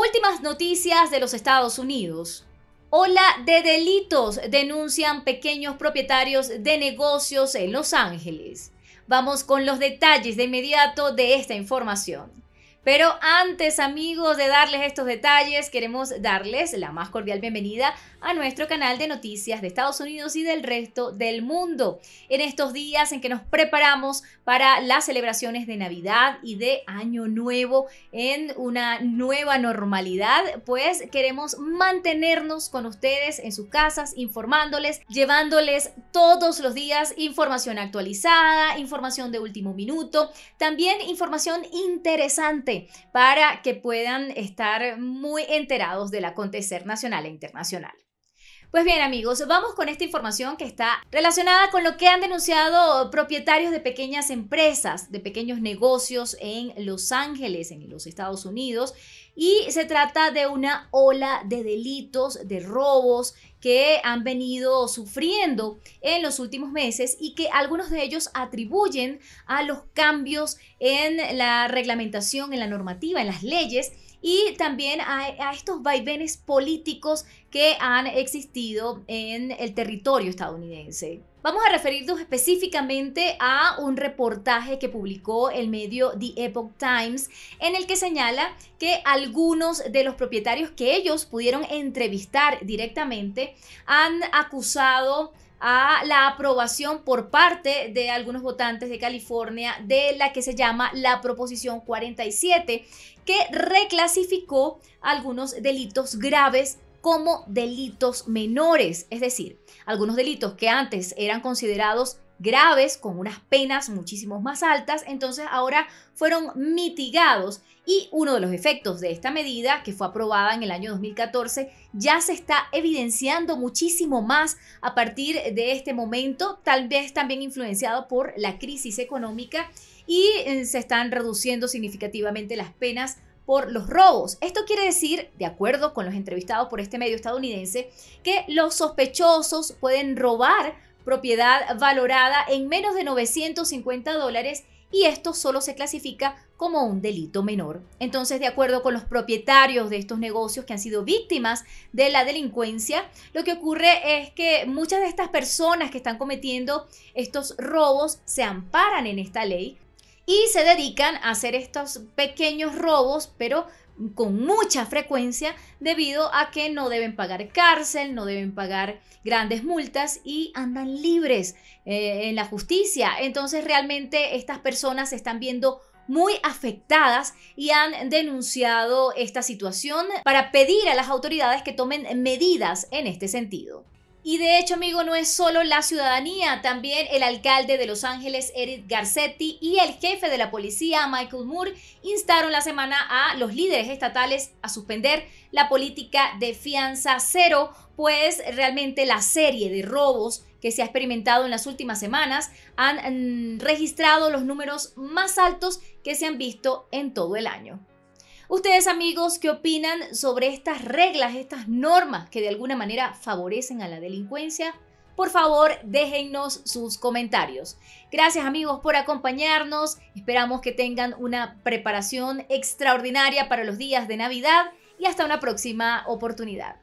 Últimas noticias de los Estados Unidos. Ola de delitos denuncian pequeños propietarios de negocios en Los Ángeles. Vamos con los detalles de inmediato de esta información. Pero antes, amigos, de darles estos detalles, queremos darles la más cordial bienvenida a nuestro canal de noticias de Estados Unidos y del resto del mundo. En estos días en que nos preparamos para las celebraciones de Navidad y de Año Nuevo en una nueva normalidad, pues queremos mantenernos con ustedes en sus casas, informándoles, llevándoles todos los días información actualizada, información de último minuto, también información interesante para que puedan estar muy enterados del acontecer nacional e internacional. Pues bien amigos, vamos con esta información que está relacionada con lo que han denunciado propietarios de pequeñas empresas, de pequeños negocios en Los Ángeles, en los Estados Unidos, y se trata de una ola de delitos, de robos que han venido sufriendo en los últimos meses y que algunos de ellos atribuyen a los cambios en la reglamentación, en la normativa, en las leyes y también a, a, estos vaivenes políticos que han existido en el territorio estadounidense. Vamos a referirnos específicamente a un reportaje que publicó el medio The Epoch Times, en el que señala que algunos de los propietarios que ellos pudieron entrevistar directamente han acusado a la aprobación por parte de algunos votantes de California de la que se llama la Proposición 47, que reclasificó algunos delitos graves como delitos menores, es decir, algunos delitos que antes eran considerados graves, con unas penas muchísimo más altas, entonces ahora fueron mitigados y uno de los efectos de esta medida, que fue aprobada en el año 2014, ya se está evidenciando muchísimo más a partir de este momento, tal vez también influenciado por la crisis económica y eh, se están reduciendo significativamente las penas por los robos. Esto quiere decir, de acuerdo con los entrevistados por este medio estadounidense, que los sospechosos pueden robar propiedad valorada en menos de 950 dólares y esto solo se clasifica como un delito menor. Entonces, de acuerdo con los propietarios de estos negocios que han sido víctimas de la delincuencia, lo que ocurre es que muchas de estas personas que están cometiendo estos robos se amparan en esta ley y se dedican a hacer estos pequeños robos, pero con mucha frecuencia debido a que no deben pagar cárcel, no deben pagar grandes multas y andan libres eh, en la justicia. Entonces realmente estas personas se están viendo muy afectadas y han denunciado esta situación para pedir a las autoridades que tomen medidas en este sentido. Y de hecho, amigo, no es solo la ciudadanía, también el alcalde de Los Ángeles, Eric Garcetti, y el jefe de la policía, Michael Moore, instaron la semana a los líderes estatales a suspender la política de fianza cero, pues realmente la serie de robos que se ha experimentado en las últimas semanas han mm, registrado los números más altos que se han visto en todo el año. Ustedes amigos, ¿qué opinan sobre estas reglas, estas normas que de alguna manera favorecen a la delincuencia? Por favor, déjennos sus comentarios. Gracias amigos por acompañarnos. Esperamos que tengan una preparación extraordinaria para los días de Navidad y hasta una próxima oportunidad.